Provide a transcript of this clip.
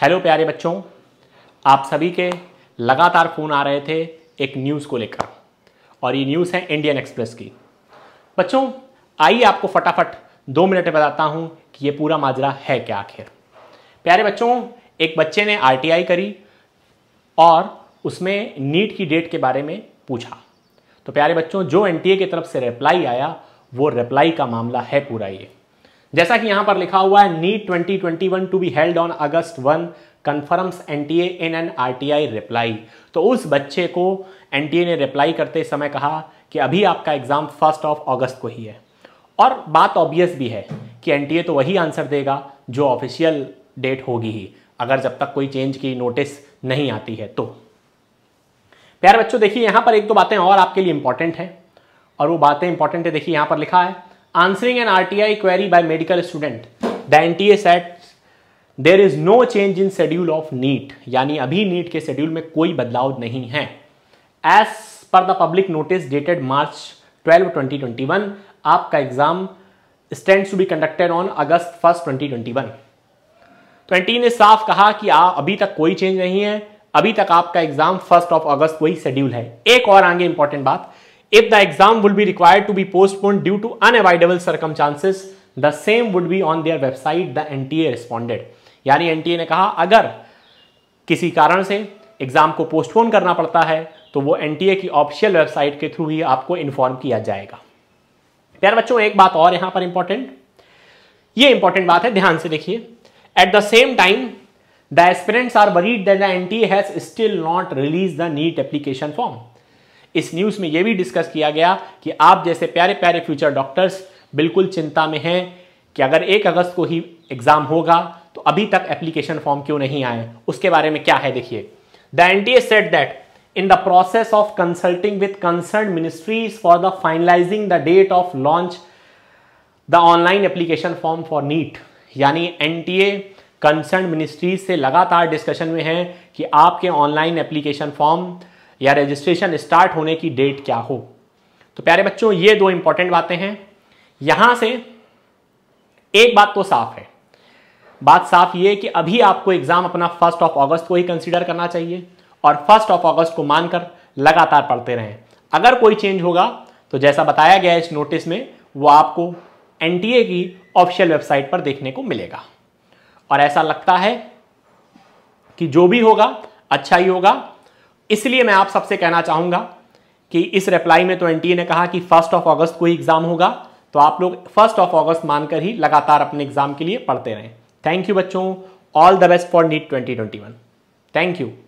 hello प्यारे बच्चों आप सभी के लगातार फ़ोन आ रहे थे एक न्यूज़ को लेकर और ये न्यूज़ है इंडियन एक्सप्रेस की बच्चों आइए आपको फटाफट दो मिनट में बताता हूँ कि ये पूरा माजरा है क्या आखिर प्यारे बच्चों एक बच्चे ने आरटीआई करी और उसमें नीट की डेट के बारे में पूछा तो प्यारे बच्चों जो एन की तरफ से रिप्लाई आया वो रिप्लाई का मामला है पूरा ये जैसा कि यहां पर लिखा हुआ है NEET 2021 to be held on August 1 confirms NTA in an RTI reply तो उस बच्चे को एनटीए ने रिप्लाई करते समय कहा कि अभी आपका एग्जाम फर्स्ट ऑफ अगस्त को ही है और बात ऑब्वियस भी है कि एनटीए तो वही आंसर देगा जो ऑफिशियल डेट होगी ही अगर जब तक कोई चेंज की नोटिस नहीं आती है तो प्यार बच्चों देखिए यहां पर एक दो बातें और आपके लिए इंपॉर्टेंट है और वो बातें इंपॉर्टेंट है देखिए यहां पर लिखा है answering an RTI query by medical student, the NTA said there is no change in schedule of NEET, यानी अभी NEET के schedule में कोई बदलाव नहीं है As per the public notice dated March 12, 2021 आपका exam stands to be conducted on August 1, 2021 twenty ने साफ कहा कि आ, अभी तक कोई चेंज नहीं है अभी तक आपका एग्जाम फर्स्ट ऑफ अगस्त को ही शेड्यूल है एक और आगे इंपॉर्टेंट बात If the exam will be required to be postponed due to unavoidable circumstances, the same would be on their website the N T A responded यानी एन ने कहा अगर किसी कारण से एग्जाम को पोस्टपोन करना पड़ता है तो वो एन की ऑफिशियल वेबसाइट के थ्रू ही आपको इन्फॉर्म किया जाएगा प्यार बच्चों एक बात और यहाँ पर इंपॉर्टेंट ये इंपॉर्टेंट बात है ध्यान से देखिए at the same time the aspirants are worried that the N has still not release the NEET application form इस न्यूज़ में यह भी डिस्कस किया गया कि आप जैसे प्यारे प्यारे फ्यूचर डॉक्टर्स बिल्कुल चिंता में हैं कि अगर एक अगस्त को ही एग्ज़ाम होगा तो अभी तक एप्लीकेशन फॉर्म क्यों नहीं आए उसके बारे में क्या है देखिए the N T set that in the process of consulting with concern ministries for the finalising the date of launch the online application form for NEET यानी NTA कंसर्न मिनिस्ट्रीज से लगातार डिस्कशन में हैं कि आपके ऑनलाइन एप्लीकेशन फॉर्म या registration start होने की डेट क्या हो तो प्यारे बच्चों ये दो इंपॉर्टेंट बातें हैं यहां से एक बात तो साफ है बात साफ ये कि अभी आपको एग्जाम अपना फर्स्ट ऑफ अगस्त को ही कंसिडर करना चाहिए और फर्स्ट ऑफ अगस्त को मानकर लगातार पढ़ते रहें अगर कोई चेंज होगा तो जैसा बताया गया इस नोटिस में वो आपको एन की ऑफिशियल वेबसाइट पर देखने को मिलेगा और ऐसा लगता है कि जो भी होगा अच्छा ही होगा इसलिए मैं आप सबसे कहना चाहूंगा कि इस रिप्लाई में तो एनटीए ने कहा कि फर्स्ट ऑफ अगस्त को ही एग्ज़ाम होगा तो आप लोग फर्स्ट ऑफ अगस्त मानकर ही लगातार अपने एग्ज़ाम के लिए पढ़ते रहें थैंक यू बच्चों all the best for NEET twenty twenty one thank you